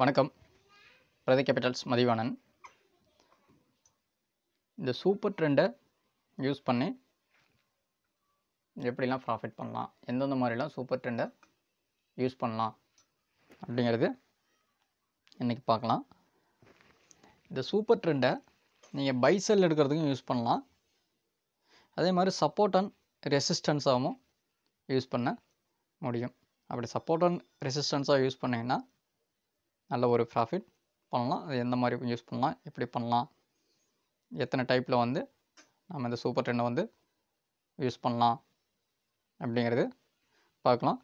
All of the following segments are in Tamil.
வணக்கம் பிரதி கேபிட்டல்ஸ் மதிவானன் இந்த சூப்பர் ட்ரெண்டை யூஸ் பண்ணி எப்படிலாம் ப்ராஃபிட் பண்ணலாம் எந்தெந்த மாதிரிலாம் சூப்பர் ட்ரெண்டை யூஸ் பண்ணலாம் அப்படிங்கிறது இன்றைக்கி பார்க்கலாம் இந்த சூப்பர் ட்ரெண்டை நீங்கள் பைசல் எடுக்கிறதுக்கும் யூஸ் பண்ணலாம் அதே மாதிரி சப்போர்ட் அண்ட் ரெசிஸ்டன்ஸாகவும் யூஸ் பண்ண முடியும் அப்படி சப்போர்ட் அண்ட் ரெசிஸ்டன்ஸாக யூஸ் பண்ணிங்கன்னா நல்ல ஒரு ப்ராஃபிட் பண்ணலாம் அது எந்த மாதிரி யூஸ் பண்ணலாம் எப்படி பண்ணலாம் எத்தனை டைப்பில் வந்து நம்ம இந்த சூப்பர் ட்ரெண்டை வந்து யூஸ் பண்ணலாம் அப்படிங்கிறது பார்க்கலாம்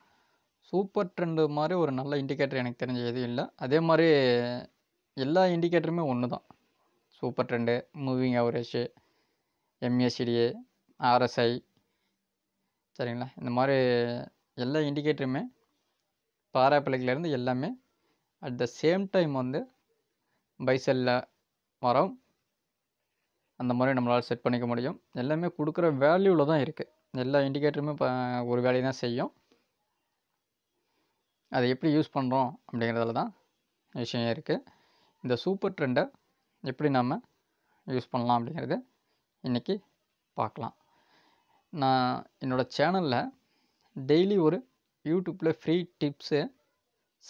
சூப்பர் ட்ரெண்டு மாதிரி ஒரு நல்ல இண்டிகேட்டர் எனக்கு தெரிஞ்ச எதுவும் இல்லை அதே மாதிரி எல்லா இண்டிகேட்டருமே ஒன்று தான் super trend moving average MACD RSI சரிங்களா இந்த மாதிரி எல்லா இண்டிகேட்டருமே பாராப்பிள்ளைகள்லேருந்து எல்லாமே அட் த சேம் டைம் வந்து பைசெல்லில் மரம் அந்த மாதிரி நம்மளால் செட் பண்ணிக்க முடியும் எல்லாமே கொடுக்குற வேல்யூவில் தான் இருக்குது எல்லா இண்டிகேட்டருமே இப்போ ஒரு வேலையை தான் செய்யும் அதை எப்படி யூஸ் பண்ணுறோம் அப்படிங்கிறதுல தான் விஷயம் இருக்குது இந்த சூப்பர் ட்ரெண்டை எப்படி நாம் யூஸ் பண்ணலாம் அப்படிங்கிறது இன்றைக்கி பார்க்கலாம் நான் என்னோடய சேனலில் டெய்லி ஒரு யூடியூப்பில் free tips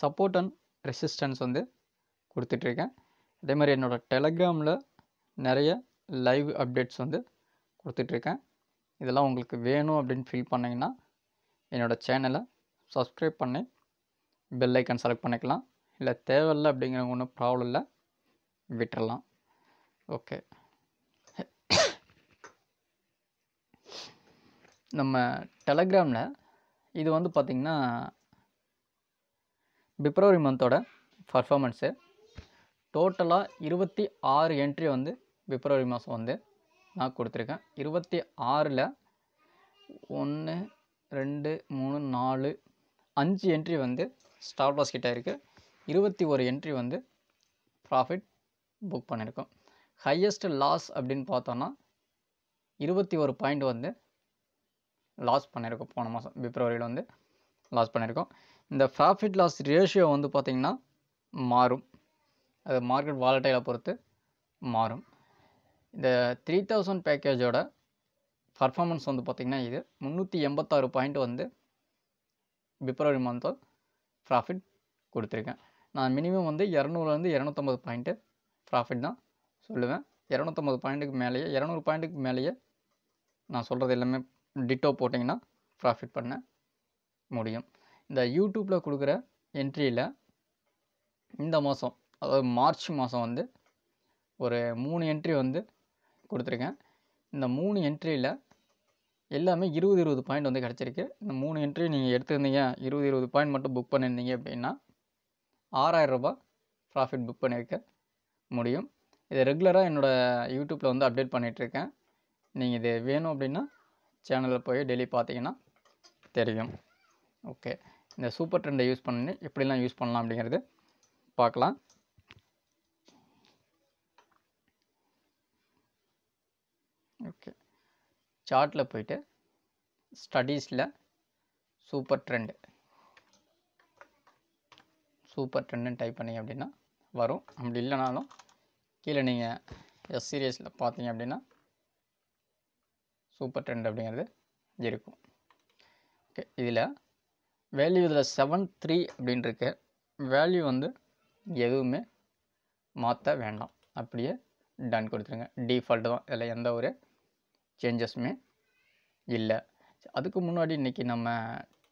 support and resistance வந்து கொடுத்துட்ருக்கேன் அதே மாதிரி என்னோடய டெலகிராமில் நிறைய லைவ் அப்டேட்ஸ் வந்து கொடுத்துட்ருக்கேன் இதெல்லாம் உங்களுக்கு வேணும் அப்படின்னு ஃபீல் பண்ணிங்கன்னா என்னோடய சேனலை சப்ஸ்கிரைப் பண்ணி பெல் ஐக்கன் செலக்ட் பண்ணிக்கலாம் இல்லை தேவையில்லை அப்படிங்கிறவங்க ஒன்றும் ப்ராப்ளம் இல்லை விட்டுறலாம் ஓகே நம்ம டெலகிராமில் இது வந்து பார்த்திங்கன்னா பிப்ரவரி மந்தோட பர்ஃபாமன்ஸு டோட்டலாக இருபத்தி ஆறு என்ட்ரி வந்து பிப்ரவரி மாதம் வந்து நான் கொடுத்துருக்கேன் இருபத்தி ஆறில் ஒன்று ரெண்டு மூணு நாலு அஞ்சு என்ட்ரி வந்து ஸ்டார் கிட்டே இருக்குது இருபத்தி ஒரு என்ட்ரி வந்து ப்ராஃபிட் புக் பண்ணியிருக்கோம் ஹையஸ்ட் லாஸ் அப்படின்னு பார்த்தோன்னா இருபத்தி ஒரு பாயிண்ட் வந்து லாஸ் பண்ணியிருக்கோம் போன மாதம் பிப்ரவரியில் வந்து லாஸ் பண்ணியிருக்கோம் இந்த ப்ராஃபிட் லாஸ் ரேஷியோ வந்து பார்த்திங்கன்னா மாறும் அது மார்க்கெட் வாலட்டைலை பொறுத்து மாறும் இந்த த்ரீ தௌசண்ட் பேக்கேஜோட பர்ஃபாமன்ஸ் வந்து பார்த்திங்கன்னா இது முந்நூற்றி எண்பத்தாறு பாயிண்ட் வந்து பிப்ரவரி மந்த் ப்ராஃபிட் கொடுத்துருக்கேன் நான் மினிமம் வந்து இரநூறுலேருந்து இரநூத்தம்பது பாயிண்ட்டு ப்ராஃபிட் தான் சொல்லுவேன் இரநூத்தம்பது பாயிண்ட்டுக்கு மேலேயே இரநூறு பாயிண்ட்டுக்கு மேலேயே நான் சொல்கிறது எல்லாமே டிட்டோ போட்டிங்கன்னா ப்ராஃபிட் பண்ண முடியும் இந்த யூடியூப்பில் கொடுக்குற என்ட்ரியில் இந்த மாதம் அதாவது மார்ச் மாதம் வந்து ஒரு மூணு என்ட்ரி வந்து கொடுத்துருக்கேன் இந்த மூணு என்ட்ரியில் எல்லாமே இருபது இருபது பாயிண்ட் வந்து கிடச்சிருக்கு இந்த மூணு என்ட்ரி நீங்கள் எடுத்துருந்தீங்க இருபது இருபது பாயிண்ட் மட்டும் புக் பண்ணியிருந்தீங்க அப்படின்னா ஆறாயிரரூபா ப்ராஃபிட் புக் பண்ணியிருக்க முடியும் இதை ரெகுலராக என்னோடய யூடியூப்பில் வந்து அப்டேட் பண்ணிகிட்ருக்கேன் நீங்கள் இது வேணும் அப்படின்னா சேனலில் போய் டெய்லி பார்த்தீங்கன்னா தெரியும் ஓகே இந்த சூப்பர் ட்ரெண்டை யூஸ் பண்ணி எப்படிலாம் யூஸ் பண்ணலாம் அப்படிங்கிறது பார்க்கலாம் ஓகே சார்ட்டில் போயிட்டு ஸ்டடீஸில் சூப்பர் ட்ரெண்டு சூப்பர் ட்ரெண்டுன்னு டைப் பண்ணிங்க அப்படின்னா வரும் அப்படி இல்லைனாலும் கீழே நீங்கள் எஸ் சீரியஸில் பார்த்தீங்க அப்படின்னா சூப்பர் ட்ரெண்ட் அப்படிங்கிறது இருக்கும் ஓகே இதில் வேல்யூ இதில் செவன் த்ரீ அப்படின்னு இருக்கு வேல்யூ வந்து எதுவுமே மாற்ற வேண்டாம் அப்படியே டன் கொடுத்துருங்க டிஃபால்ட்டு தான் இதில் எந்த ஒரு சேஞ்சஸுமே இல்லை அதுக்கு முன்னாடி இன்றைக்கி நம்ம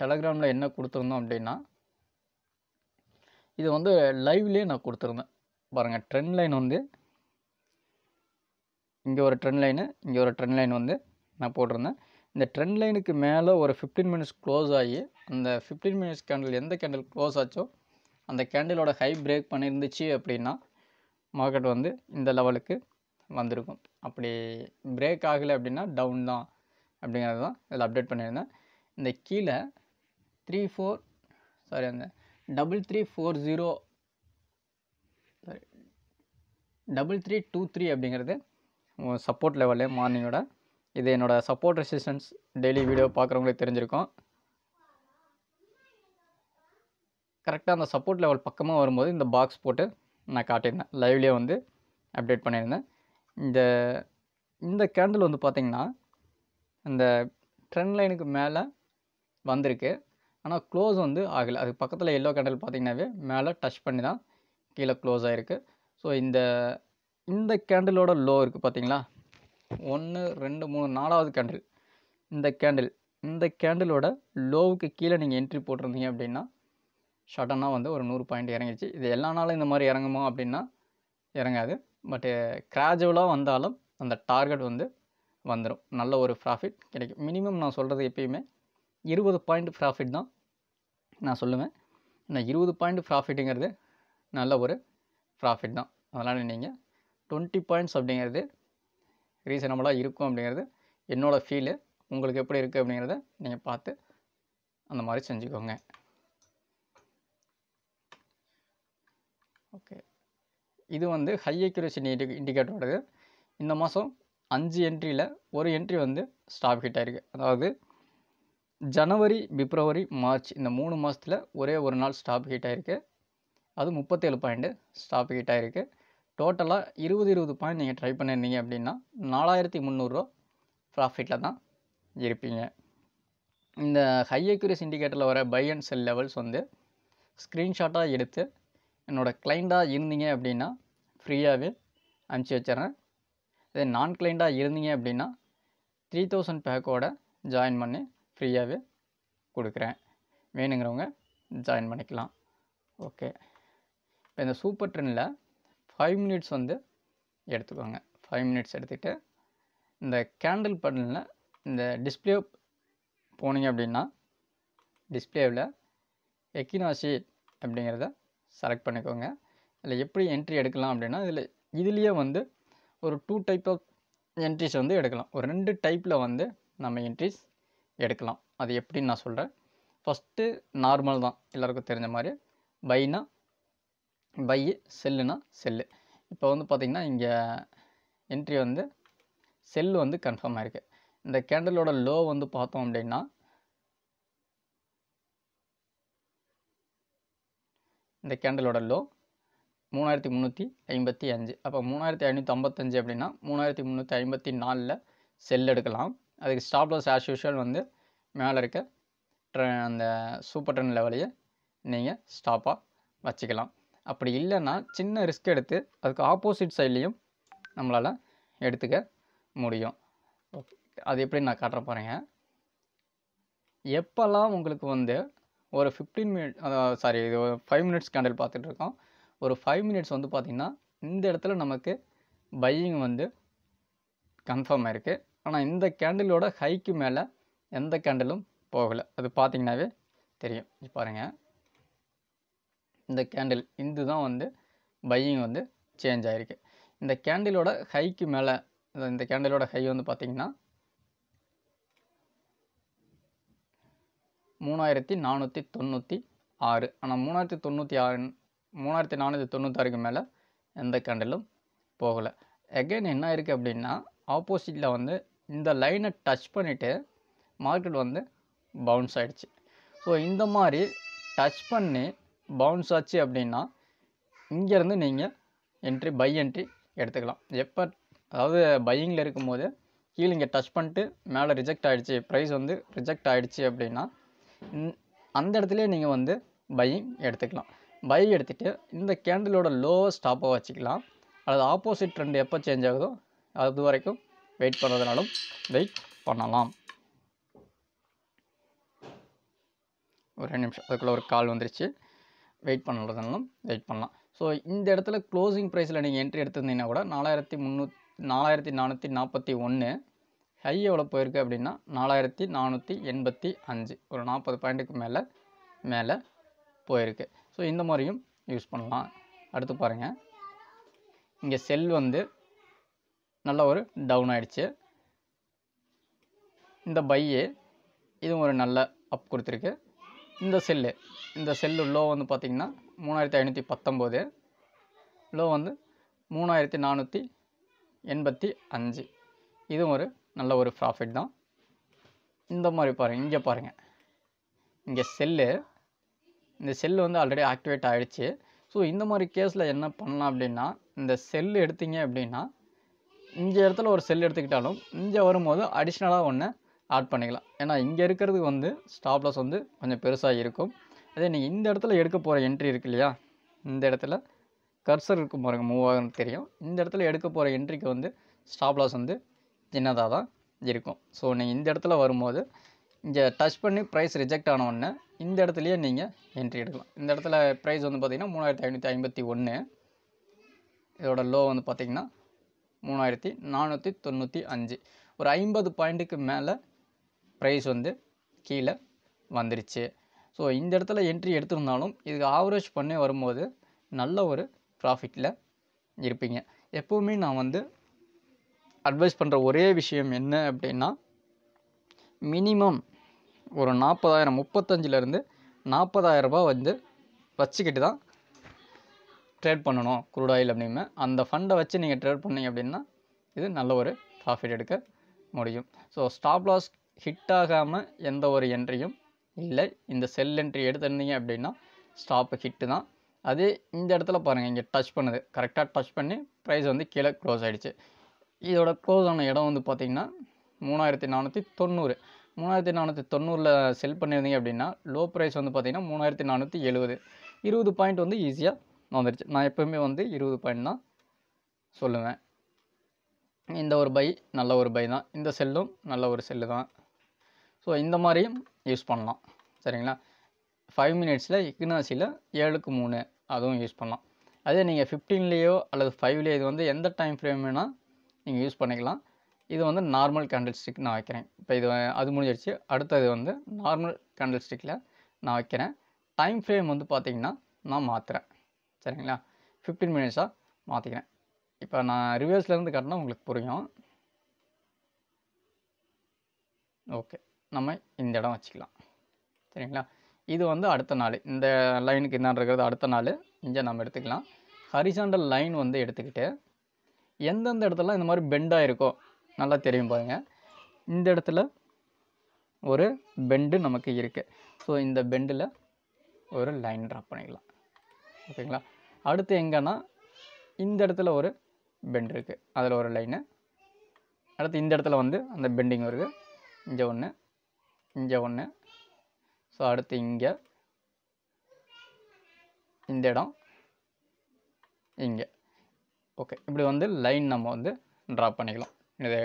டெலகிராமில் என்ன கொடுத்துருந்தோம் அப்படின்னா இது வந்து லைவ்லேயே நான் கொடுத்துருந்தேன் பாருங்கள் ட்ரெண்ட் லைன் வந்து இங்கே ஒரு ட்ரெண்ட் லைனு இங்கே ஒரு ட்ரெண்ட் லைன் வந்து நான் போட்டிருந்தேன் இந்த ட்ரெண்ட் லைனுக்கு மேலே ஒரு ஃபிஃப்டீன் மினிட்ஸ் க்ளோஸ் ஆகி அந்த ஃபிஃப்டீன் மினிட்ஸ் கேண்டில் எந்த கேண்டில் க்ளோஸ் ஆச்சோ அந்த கேண்டிலோட ஹை பிரேக் பண்ணியிருந்துச்சு அப்படின்னா மார்க்கெட் வந்து இந்த லெவலுக்கு வந்திருக்கும் அப்படி பிரேக் ஆகலை அப்படின்னா டவுன் தான் அப்படிங்கிறது தான் இதில் அப்டேட் பண்ணியிருந்தேன் இந்த கீழே த்ரீ ஃபோர் சாரி அந்த double three four zero sorry double three two three அப்படிங்கிறது சப்போர்ட் லெவலு மார்னிங்கோட இது என்னோடய சப்போர்ட் ரெசிஸ்டன்ஸ் டெய்லி வீடியோ பார்க்குறவங்களுக்கு தெரிஞ்சிருக்கும் கரெக்டாக அந்த சப்போர்ட் லெவல் பக்கமாக வரும்போது இந்த பாக்ஸ் போட்டு நான் காட்டியிருந்தேன் லைவ்லேயே வந்து அப்டேட் பண்ணியிருந்தேன் இந்த இந்த கேண்டில் வந்து பார்த்திங்கன்னா இந்த ட்ரெண்ட் லைனுக்கு மேலே வந்திருக்கு ஆனால் க்ளோஸ் வந்து ஆகலை அதுக்கு பக்கத்தில் எல்லோ கேண்டில் பார்த்திங்கனாவே மேலே டச் பண்ணி தான் கீழே க்ளோஸ் ஆகிருக்கு ஸோ இந்த இந்த கேண்டிலோட லோ இருக்குது பார்த்தீங்களா ஒன்று ரெண்டு மூணு நாலாவது கேண்டில் இந்த கேண்டில் இந்த கேண்டிலோட லோவுக்கு கீழே நீங்கள் என்ட்ரி போட்டிருந்தீங்க அப்படின்னா ஷட்டனாக வந்து ஒரு நூறு பாயிண்ட் இறங்கிச்சு இது எல்லா நாளும் இந்த மாதிரி இறங்குமா அப்படின்னா இறங்காது பட்டு கிராஜுவலாக வந்தாலும் அந்த டார்கெட் வந்து வந்துடும் நல்ல ஒரு ப்ராஃபிட் கிடைக்கும் மினிமம் நான் சொல்கிறது எப்பயுமே இருபது பாயிண்ட் ப்ராஃபிட் தான் நான் சொல்லுவேன் நான் இருபது பாயிண்ட் ப்ராஃபிட்டுங்கிறது நல்ல ஒரு ப்ராஃபிட் தான் அதனால் நீங்கள் டுவெண்ட்டி பாயிண்ட்ஸ் அப்படிங்கிறது ரீசனபுளாக இருக்கும் அப்படிங்கிறது என்னோடய ஃபீலு உங்களுக்கு எப்படி இருக்குது அப்படிங்கிறத நீங்கள் பார்த்து அந்த மாதிரி செஞ்சுக்கோங்க ஓகே இது வந்து ஹை அக்யூரேசி இண்டி இண்டிகேட்டரோடது இந்த மாதம் அஞ்சு என்ட்ரியில் ஒரு என்ட்ரி வந்து ஸ்டாப் ஹிட் ஆகிருக்கு அதாவது ஜனவரி பிப்ரவரி மார்ச் இந்த மூணு மாதத்தில் ஒரே ஒரு நாள் ஸ்டாப் ஹிட் ஆகிருக்கு அது முப்பத்தேழு பாயிண்ட்டு ஸ்டாப் ஹிட் ஆகிருக்கு டோட்டலாக இருபது இருபது பாயிண்ட் நீங்கள் ட்ரை பண்ணியிருந்தீங்க அப்படின்னா நாலாயிரத்தி முந்நூறுரூவா ப்ராஃபிட்டில் தான் இருப்பீங்க இந்த ஹை அக்யூரிஸ் இண்டிகேட்டரில் வர பை அண்ட் செல் லெவல்ஸ் வந்து ஸ்க்ரீன்ஷாட்டாக எடுத்து என்னோடய கிளைண்ட்டாக இருந்தீங்க அப்படின்னா ஃப்ரீயாகவே அனுப்பிச்சி வச்சுறேன் இதே நான் கிளைண்ட்டாக இருந்தீங்க அப்படின்னா த்ரீ தௌசண்ட் பேக்கோட ஜாயின் பண்ணி ஃப்ரீயாகவே கொடுக்குறேன் வேணுங்கிறவங்க ஜாயின் பண்ணிக்கலாம் ஓகே இப்போ இந்த சூப்பர் ட்ரெண்டில் ஃபைவ் மினிட்ஸ் வந்து எடுத்துக்கோங்க ஃபைவ் மினிட்ஸ் எடுத்துக்கிட்டு இந்த கேண்டில் பட்டனில் இந்த டிஸ்பிளே போனீங்க அப்படின்னா டிஸ்பிளேவில் எக்கினாசி அப்படிங்கிறத செலக்ட் பண்ணிக்கோங்க இதில் எப்படி என்ட்ரி எடுக்கலாம் அப்படின்னா இதில் இதுலேயே வந்து ஒரு டூ டைப் ஆஃப் என்ட்ரிஸ் வந்து எடுக்கலாம் ஒரு ரெண்டு டைப்பில் வந்து நம்ம என்ட்ரிஸ் எடுக்கலாம் அது எப்படின்னு நான் சொல்கிறேன் ஃபஸ்ட்டு நார்மல் தான் எல்லாருக்கும் தெரிஞ்ச மாதிரி பைனா பை செல்லுனா செல்லு இப்போ வந்து பார்த்திங்கன்னா இங்கே என்ட்ரி வந்து செல்லு வந்து கன்ஃபார்ம் ஆயிருக்கு இந்த கேண்டலோட லோ வந்து பார்த்தோம் அப்படின்னா இந்த கேண்டலோட லோ மூணாயிரத்தி முந்நூற்றி ஐம்பத்தி அஞ்சு அப்போ மூணாயிரத்தி ஐநூற்றி ஐம்பத்தஞ்சு அப்படின்னா மூணாயிரத்தி முந்நூற்றி ஐம்பத்தி நாலில் செல் எடுக்கலாம் அதுக்கு ஸ்டாப்லஸ் ஆஸ் யூஷுவல் வந்து மேலே இருக்க ட்ரெ அந்த சூப்பர் டென் லெவலையே நீங்கள் ஸ்டாப்பாக வச்சுக்கலாம் அப்படி இல்லைன்னா சின்ன ரிஸ்க் எடுத்து அதுக்கு ஆப்போசிட் சைட்லேயும் நம்மளால் எடுத்துக்க முடியும் ஓகே அது எப்படி நான் காட்டுற போகிறேங்க எப்போல்லாம் உங்களுக்கு வந்து ஒரு ஃபிஃப்டீன் மினிட் சாரி இது ஒரு ஃபைவ் மினிட்ஸ் கேண்டில் பார்த்துட்ருக்கோம் ஒரு ஃபைவ் மினிட்ஸ் வந்து பார்த்திங்கன்னா இந்த இடத்துல நமக்கு பையிங் வந்து கன்ஃபார்ம் ஆயிருக்கு ஆனால் இந்த கேண்டிலோட ஹைக்கு மேலே எந்த கேண்டிலும் போகலை அது பார்த்திங்கனாவே தெரியும் பாருங்கள் இந்த கேண்டில் இது தான் வந்து பையிங் வந்து சேஞ்ச் ஆகிருக்கு இந்த கேண்டிலோட ஹைக்கு மேலே இந்த கேண்டிலோட ஹை வந்து பார்த்திங்கன்னா மூணாயிரத்தி நானூற்றி தொண்ணூற்றி ஆறு ஆனால் மூணாயிரத்தி தொண்ணூற்றி ஆறு மூணாயிரத்தி நானூற்றி தொண்ணூத்தாறுக்கு மேலே எந்த கேண்டிலும் போகலை எகைன் என்ன இருக்குது அப்படின்னா ஆப்போசிட்டில் வந்து இந்த லைனை டச் பண்ணிவிட்டு மார்க்கெட் வந்து பவுன்ஸ் ஆகிடுச்சு ஸோ இந்த மாதிரி டச் பண்ணி பவுன்ஸ் ஆச்சு அப்படின்னா இங்கேருந்து நீங்கள் என்ட்ரி பை என்ட்ரி எடுத்துக்கலாம் எப்போ அதாவது பையிங்கில் இருக்கும்போது கீழே இங்கே டச் பண்ணிட்டு மேலே ரிஜெக்ட் ஆகிடுச்சி ப்ரைஸ் வந்து ரிஜெக்ட் ஆகிடுச்சி அப்படின்னா அந்த இடத்துலேயே நீங்கள் வந்து பையிங் எடுத்துக்கலாம் பை எடுத்துகிட்டு இந்த கேண்டிலோட லோவஸ்ட் ஸ்டாப்பாக வச்சுக்கலாம் அல்லது ஆப்போசிட் ட்ரெண்ட் எப்போ சேஞ்ச் ஆகுதோ அது வரைக்கும் வெயிட் பண்ணுறதுனாலும் வெயிட் பண்ணலாம் ஒரு நிமிஷம் அதுக்குள்ளே ஒரு கால் வந்துருச்சு வெயிட் பண்ணுறதுனாலும் வெயிட் பண்ணலாம் ஸோ இந்த இடத்துல க்ளோசிங் ப்ரைஸில் நீங்கள் என்ட்ரி எடுத்திருந்தீங்கன்னா கூட நாலாயிரத்தி முந்நூற்றி நாலாயிரத்தி நானூற்றி நாற்பத்தி ஒன்று ஹை எவ்வளோ போயிருக்கு அப்படின்னா நாலாயிரத்தி நானூற்றி எண்பத்தி அஞ்சு ஒரு நாற்பது பாயிண்ட்டுக்கு மேலே மேலே போயிருக்கு ஸோ இந்த மாதிரியும் யூஸ் பண்ணலாம் அடுத்து பாருங்கள் இங்கே செல் வந்து நல்ல ஒரு டவுன் ஆகிடுச்சு இந்த பையே இதுவும் ஒரு நல்ல அப் கொடுத்துருக்கு இந்த செல்லு இந்த செல்லு லோ வந்து பார்த்திங்கன்னா மூணாயிரத்தி ஐநூற்றி பத்தொம்போது லோ வந்து மூணாயிரத்தி நானூற்றி எண்பத்தி அஞ்சு இதுவும் ஒரு நல்ல ஒரு ப்ராஃபிட் தான் இந்த மாதிரி பாருங்கள் இங்கே பாருங்கள் இங்கே செல்லு இந்த செல்லு வந்து ஆல்ரெடி ஆக்டிவேட் ஆகிடுச்சு ஸோ இந்த மாதிரி கேஸில் என்ன பண்ணலாம் அப்படின்னா இந்த செல்லு எடுத்தீங்க அப்படின்னா இந்த இடத்துல ஒரு செல் எடுத்துக்கிட்டாலும் இங்கே வரும்போது அடிஷ்னலாக ஒன்று ஆட் பண்ணிக்கலாம் ஏன்னா இங்கே இருக்கிறது வந்து ஸ்டாப்லஸ் வந்து கொஞ்சம் பெருசாக இருக்கும் அதே நீங்கள் இந்த இடத்துல எடுக்க போகிற என்ட்ரி இருக்கு இல்லையா இந்த இடத்துல கர்சர் இருக்கும் பாருங்கள் மூவ் ஆகுன்னு தெரியும் இந்த இடத்துல எடுக்க போகிற என்ட்ரிக்கு வந்து ஸ்டாப் வந்து சின்னதாக தான் இருக்கும் ஸோ நீங்கள் இந்த இடத்துல வரும்போது இங்கே டச் பண்ணி ப்ரைஸ் ரிஜெக்ட் ஆன உடனே இந்த இடத்துலையே நீங்கள் என்ட்ரி எடுக்கலாம் இந்த இடத்துல ப்ரைஸ் வந்து பார்த்திங்கன்னா மூணாயிரத்தி ஐநூற்றி ஐம்பத்தி ஒன்று இதோட லோ வந்து பார்த்திங்கன்னா மூணாயிரத்தி நானூற்றி தொண்ணூற்றி அஞ்சு ஒரு ஐம்பது பாயிண்ட்டுக்கு மேலே ப்ரைஸ் வந்து கீழே வந்துருச்சு ஸோ இந்த இடத்துல என்ட்ரி எடுத்திருந்தாலும் இதுக்கு ஆவரேஜ் பண்ணி வரும்போது நல்ல ஒரு ப்ராஃபிட்டில் இருப்பீங்க எப்போவுமே நான் வந்து அட்வைஸ் பண்ணுற ஒரே விஷயம் என்ன அப்படின்னா மினிமம் ஒரு நாற்பதாயிரம் முப்பத்தஞ்சிலேருந்து நாற்பதாயிரரூபா வந்து வச்சுக்கிட்டு தான் ட்ரேட் பண்ணணும் குரூட் ஆயில் அப்படின்னு அந்த ஃபண்டை வச்சு நீங்கள் ட்ரேட் பண்ணீங்க அப்படின்னா இது நல்ல ஒரு ப்ராஃபிட் எடுக்க முடியும் ஸோ ஸ்டாப் லாஸ் ஹிட் ஆகாமல் எந்த ஒரு என்ட்ரியும் இல்லை இந்த செல் என்ட்ரி எடுத்திருந்தீங்க அப்படின்னா ஸ்டாப்பு ஹிட்டு தான் அது இந்த இடத்துல பாருங்கள் இங்கே டச் பண்ணுது கரெக்டாக டச் பண்ணி ப்ரைஸ் வந்து கீழே க்ளோஸ் ஆகிடுச்சு இதோட க்ளோஸ் ஆன இடம் வந்து பார்த்திங்கன்னா மூணாயிரத்தி நானூற்றி தொண்ணூறு மூணாயிரத்தி நானூற்றி தொண்ணூறில் செல் பண்ணியிருந்தீங்க அப்படின்னா லோ ப்ரைஸ் வந்து பார்த்திங்கன்னா மூணாயிரத்தி நானூற்றி எழுபது இருபது பாயிண்ட் வந்து ஈஸியாக வந்துடுச்சு நான் எப்போவுமே வந்து இருபது பாயிண்ட் தான் சொல்லுவேன் இந்த ஒரு பை நல்ல ஒரு பை தான் இந்த செல்லும் நல்ல ஒரு செல்லு தான் ஸோ இந்த மாதிரியும் யூஸ் பண்ணலாம் சரிங்களா ஃபைவ் மினிட்ஸில் இக்னாசியில் ஏழுக்கு மூணு அதுவும் யூஸ் பண்ணலாம் அதே நீங்கள் ஃபிஃப்டீன்லேயோ அல்லது ஃபைவ்லேயோ இது வந்து எந்த டைம் ஃப்ரேம் வேணால் நீங்கள் யூஸ் பண்ணிக்கலாம் இது வந்து நார்மல் கேண்டில் ஸ்டிக் நான் வைக்கிறேன் இப்போ இது அது முடிஞ்சிடுச்சு அடுத்தது வந்து நார்மல் கேண்டில் ஸ்டிக்கில் நான் வைக்கிறேன் டைம் ஃப்ரேம் வந்து பார்த்திங்கன்னா நான் மாற்றுறேன் சரிங்களா ஃபிஃப்டீன் மினிட்ஸாக மாற்றிக்கிறேன் இப்போ நான் ரிவர்ஸ்லேருந்து காட்டினா உங்களுக்கு புரியும் ஓகே நம்ம இந்த இடம் வச்சுக்கலாம் சரிங்களா இது வந்து அடுத்த நாள் இந்த லைனுக்கு என்ன இருக்கிறது அடுத்த நாள் இங்கே நம்ம எடுத்துக்கலாம் ஹரிசாண்டல் லைன் வந்து எடுத்துக்கிட்டு எந்தெந்த இடத்துல இந்த மாதிரி பெண்டாக இருக்கோ நல்லா தெரியும் பாருங்கள் இந்த இடத்துல ஒரு பெண்டு நமக்கு இருக்குது ஸோ இந்த பெண்டில் ஒரு லைன் ட்ரா பண்ணிக்கலாம் ஓகேங்களா அடுத்து எங்கன்னா இந்த இடத்துல ஒரு பெண்ட் இருக்குது அதில் ஒரு லைனு அடுத்து இந்த இடத்துல வந்து அந்த பெண்டிங் இருக்குது இங்கே ஒன்று இங்கே ஒன்று ஸோ அடுத்து இங்கே இந்த இடம் இங்கே ஓகே இப்படி வந்து லைன் நம்ம வந்து ட்ரா பண்ணிக்கலாம் இதை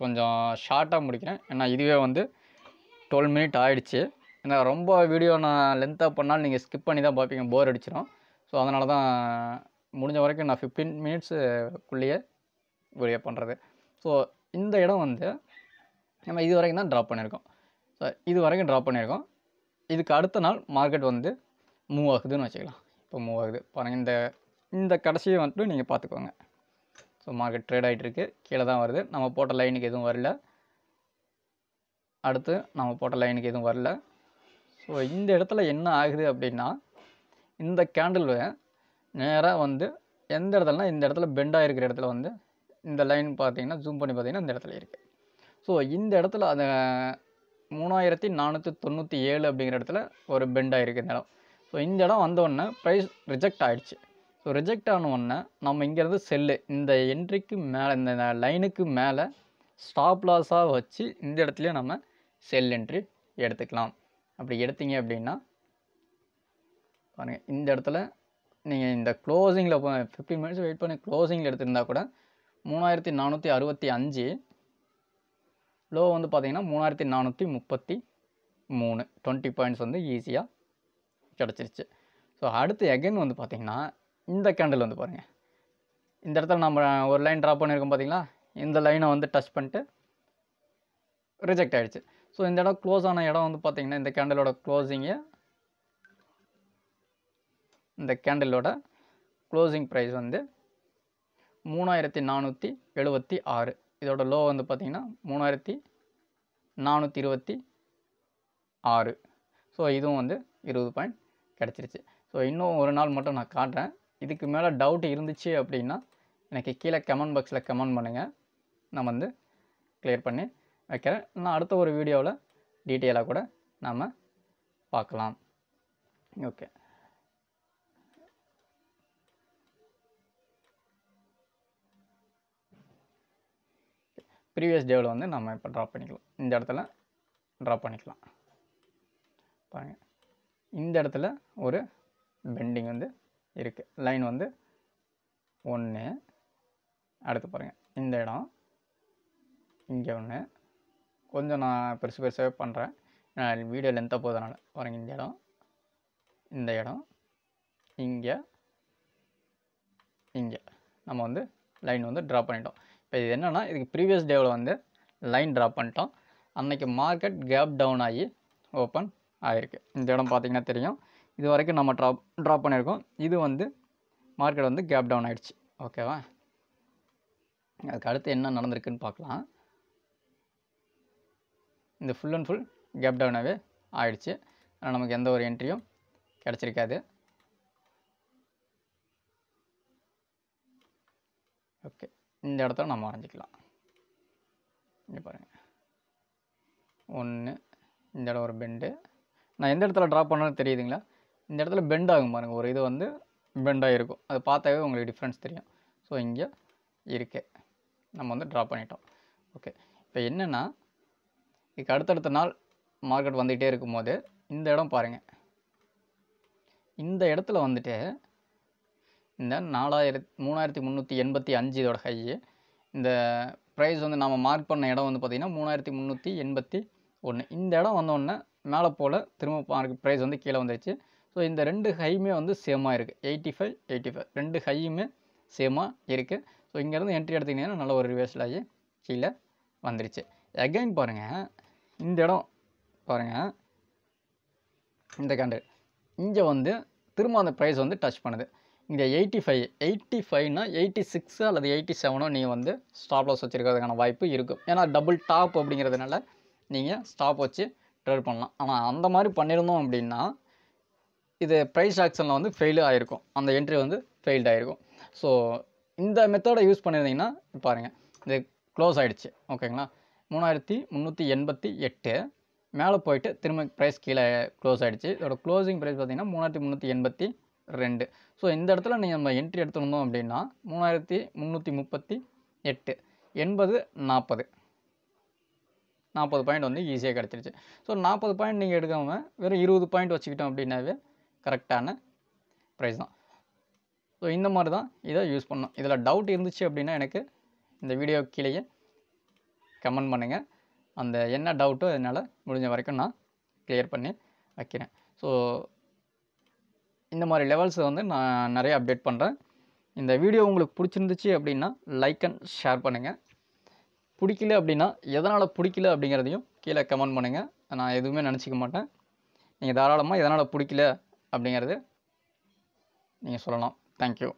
கொஞ்சம் ஷார்ட்டாக முடிக்கிறேன் ஏன்னா இதுவே வந்து டுவெல் மினிட் ஆகிடுச்சு ஏன்னா ரொம்ப வீடியோ நான் லென்த்தாக பண்ணாலும் நீங்கள் ஸ்கிப் பண்ணி தான் பார்ப்பீங்க போர் அடிச்சிடும் ஸோ அதனால தான் முடிஞ்ச வரைக்கும் நான் ஃபிஃப்டீன் மினிட்ஸுக்குள்ளேயே வீடியோ பண்ணுறது ஸோ இந்த இடம் வந்து நம்ம இது வரைக்கும் தான் ட்ரா பண்ணியிருக்கோம் இது வரைக்கும் ட்ராப் பண்ணியிருக்கோம் இதுக்கு அடுத்த நாள் மார்க்கெட் வந்து மூவ் ஆகுதுன்னு வச்சுக்கலாம் இப்போ மூவ் ஆகுது பாருங்கள் இந்த இந்த கடைசியை வந்துட்டு நீங்கள் பார்த்துக்கோங்க ஸோ மார்க்கெட் ட்ரேட் ஆகிட்டுருக்கு கீழே தான் வருது நம்ம போட்ட லைனுக்கு எதுவும் வரல அடுத்து நம்ம போட்ட லைனுக்கு எதுவும் வரல ஸோ இந்த இடத்துல என்ன ஆகுது அப்படின்னா இந்த கேண்டில் நேராக வந்து எந்த இடத்துலனா இந்த இடத்துல பெண்டாக இருக்கிற இடத்துல வந்து இந்த லைன் பார்த்திங்கன்னா ஜூம் பண்ணி பார்த்தீங்கன்னா இந்த இடத்துல இருக்குது ஸோ இந்த இடத்துல அந்த மூணாயிரத்தி நானூற்றி தொண்ணூற்றி ஏழு அப்படிங்கிற இடத்துல ஒரு பெண்ட் ஆகிருக்கு இந்த இடம் ஸோ இந்த இடம் வந்தோடனே ப்ரைஸ் ரிஜெக்ட் ஆகிடுச்சு ஸோ ரிஜெக்ட் ஆனவுடனே நம்ம இங்கேருந்து செல்லு இந்த என்ட்ரிக்கு மேலே இந்த லைனுக்கு மேலே ஸ்டாப் லாஸாக வச்சு இந்த இடத்துலையும் நம்ம செல் என்ட்ரி எடுத்துக்கலாம் அப்படி எடுத்தீங்க அப்படின்னா பாருங்கள் இந்த இடத்துல நீங்கள் இந்த க்ளோசிங்கில் போ ஃபிஃப்டீன் மினிட்ஸ் வெயிட் பண்ணி க்ளோசிங்கில் எடுத்திருந்தா கூட மூணாயிரத்தி நானூற்றி அறுபத்தி அஞ்சு லோ வந்து பார்த்திங்கன்னா மூணாயிரத்தி நானூற்றி முப்பத்தி மூணு டுவெண்ட்டி பாயிண்ட்ஸ் வந்து ஈஸியாக கிடச்சிருச்சு ஸோ அடுத்து எகைன் வந்து பார்த்திங்கன்னா இந்த கேண்டில் வந்து பாருங்கள் இந்த இடத்துல நம்ம ஒரு லைன் ட்ரா பண்ணியிருக்கோம் பார்த்திங்களா இந்த லைனை வந்து டச் பண்ணிட்டு ரிஜெக்ட் ஆகிடுச்சு ஸோ இந்த இடம் க்ளோஸ் ஆன இடம் வந்து பார்த்திங்கன்னா இந்த கேண்டிலோட க்ளோஸிங்கே இந்த கேண்டிலோட க்ளோசிங் ப்ரைஸ் வந்து மூணாயிரத்தி நானூற்றி எழுபத்தி ஆறு இதோட லோ வந்து பார்த்திங்கன்னா மூணாயிரத்தி நானூற்றி இருபத்தி ஆறு ஸோ இதுவும் வந்து இருபது பாயிண்ட் கிடச்சிருச்சு ஸோ இன்னும் ஒரு நாள் மட்டும் நான் காட்டுறேன் இதுக்கு மேலே டவுட் இருந்துச்சு அப்படின்னா எனக்கு கீழே கமெண்ட் பாக்ஸில் கமெண்ட் பண்ணுங்கள் நான் வந்து கிளியர் பண்ணி வைக்கிறேன் நான் அடுத்த ஒரு வீடியோவில் டீட்டெயிலாக கூட நாம் பார்க்கலாம் ஓகே ப்ரீவியஸ் டேவில் வந்து நம்ம இப்போ ட்ராப் பண்ணிக்கலாம் இந்த இடத்துல ட்ராப் பண்ணிக்கலாம் பாருங்கள் இந்த இடத்துல ஒரு பெண்டிங் வந்து இருக்குது லைன் வந்து ஒன்று அடுத்து பாருங்கள் இந்த இடம் இங்கே ஒன்று கொஞ்சம் நான் பெருசு பெருசாகவே பண்ணுறேன் வீடியோ லென்த்தாக போதனால பாருங்கள் இந்த இடம் இந்த இடம் இங்கே இங்கே நம்ம வந்து லைன் வந்து ட்ரா பண்ணிட்டோம் இப்போ இது என்னென்னா இதுக்கு ப்ரீவியஸ் டேவில் வந்து லைன் ட்ரா பண்ணிட்டோம் அன்றைக்கி மார்க்கெட் கேப் டவுன் ஆகி ஓப்பன் ஆகிருக்கு இந்த இடம் பார்த்திங்கன்னா தெரியும் இது வரைக்கும் நம்ம ட்ரா ட்ரா பண்ணியிருக்கோம் இது வந்து மார்க்கெட் வந்து கேப் டவுன் ஆகிடுச்சு ஓகேவா அதுக்கு அடுத்து என்ன நடந்திருக்குன்னு பார்க்கலாம் இந்த ஃபுல் அண்ட் ஃபுல் கேப் டவுனாகவே ஆகிடுச்சு ஆனால் நமக்கு எந்த ஒரு என்ட்ரியும் கிடச்சிருக்காது ஓகே இந்த இடத்துல நம்ம வரைஞ்சிக்கலாம் இங்கே பாருங்கள் ஒன்று இந்த இடம் ஒரு பெண்டு நான் எந்த இடத்துல ட்ரா பண்ணாலும் தெரியுதுங்களா இந்த இடத்துல பெண்ட் ஆகும் பாருங்கள் ஒரு இது வந்து பெண்டாக இருக்கும் அது பார்த்தாவே உங்களுக்கு டிஃப்ரென்ஸ் தெரியும் ஸோ இங்கே இருக்குது நம்ம வந்து ட்ரா பண்ணிட்டோம் ஓகே இப்போ என்னென்னா இதுக்கு அடுத்தடுத்த நாள் மார்க்கெட் வந்துகிட்டே இருக்கும்போது இந்த இடம் பாருங்கள் இந்த இடத்துல வந்துட்டு இந்த நாலாயிரத் மூணாயிரத்தி முந்நூற்றி எண்பத்தி அஞ்சு இதோட ஹையு இந்த ப்ரைஸ் வந்து நாம் மார்க் பண்ண இடம் வந்து பார்த்திங்கன்னா மூணாயிரத்தி முந்நூற்றி எண்பத்தி ஒன்று இந்த இடம் வந்தோடனே மேலே போல் திரும்ப மார்க் ப்ரைஸ் வந்து கீழே வந்துருச்சு ஸோ இந்த ரெண்டு ஹையுமே வந்து சேமாக இருக்குது எயிட்டி ஃபைவ் எயிட்டி ஃபைவ் ரெண்டு ஹையுமே சேமாக இருக்குது ஸோ இங்கேருந்து என்ட்ரி எடுத்திங்கன்னா நல்ல ஒரு ரிவர்ஸில் ஆகி கீழே வந்துருச்சு எகைன் பாருங்கள் இந்த இடம் பாருங்கள் இந்த கேண்டில் இங்கே வந்து திரும்ப அந்த ப்ரைஸ் வந்து டச் பண்ணுது இங்கே எயிட்டி ஃபைவ் எயிட்டி ஃபைவ்னா எயிட்டி சிக்ஸு அல்லது எயிட்டி செவனோ நீங்கள் வந்து ஸ்டாப் லாஸ் வச்சுருக்கிறதுக்கான வாய்ப்பு இருக்கும் ஏன்னா டபுள் டாப் அப்படிங்கிறதுனால நீங்கள் ஸ்டாப் வச்சு ட்ரேட் பண்ணலாம் ஆனால் அந்த மாதிரி பண்ணியிருந்தோம் அப்படின்னா இது ப்ரைஸ் ஆக்ஷனில் வந்து ஃபெயில் ஆகிருக்கும் அந்த என்ட்ரி வந்து ஃபெயில்டு ஆகிருக்கும் ஸோ இந்த மெத்தடை யூஸ் பண்ணியிருந்தீங்கன்னா பாருங்கள் இது க்ளோஸ் ஆகிடுச்சு ஓகேங்களா மூணாயிரத்தி முந்நூற்றி எண்பத்தி எட்டு மேலே போயிட்டு திரும்ப ப்ரைஸ் கீழே க்ளோஸ் ஆகிடுச்சு இதோட க்ளோசிங் ப்ரைஸ் பார்த்திங்கன்னா மூணாயிரத்தி முந்நூற்றி எண்பத்தி ரெண்டு ஸோ இந்த இடத்துல நீங்கள் நம்ம என்ட்ரி எடுத்துருந்தோம் அப்படின்னா மூணாயிரத்தி முந்நூற்றி முப்பத்தி எட்டு எண்பது நாற்பது நாற்பது பாயிண்ட் வந்து ஈஸியாக கிடச்சிருச்சு ஸோ நாற்பது பாயிண்ட் நீங்கள் எடுக்காமல் வெறும் இருபது பாயிண்ட் வச்சுக்கிட்டோம் அப்படின்னாவே கரெக்டான ப்ரைஸ் தான் ஸோ இந்த மாதிரி தான் இதை யூஸ் பண்ணோம் இதில் டவுட் இருந்துச்சு அப்படின்னா எனக்கு இந்த வீடியோ கீழேயே கமெண்ட் பண்ணுங்கள் அந்த என்ன டவுட்டோ அதனால் முடிஞ்ச வரைக்கும் நான் க்ளியர் பண்ணி வைக்கிறேன் ஸோ இந்த மாதிரி லெவல்ஸை வந்து நான் நிறைய அப்டேட் பண்ணுறேன் இந்த வீடியோ உங்களுக்கு பிடிச்சிருந்துச்சு அப்படின்னா லைக் அண்ட் ஷேர் பண்ணுங்கள் பிடிக்கல அப்படின்னா எதனால் பிடிக்கல அப்படிங்கிறதையும் கீழே கமெண்ட் பண்ணுங்கள் நான் எதுவுமே நினச்சிக்க மாட்டேன் நீங்கள் தாராளமாக எதனால் பிடிக்கல அப்படிங்கிறது நீங்கள் சொல்லலாம் தேங்க்யூ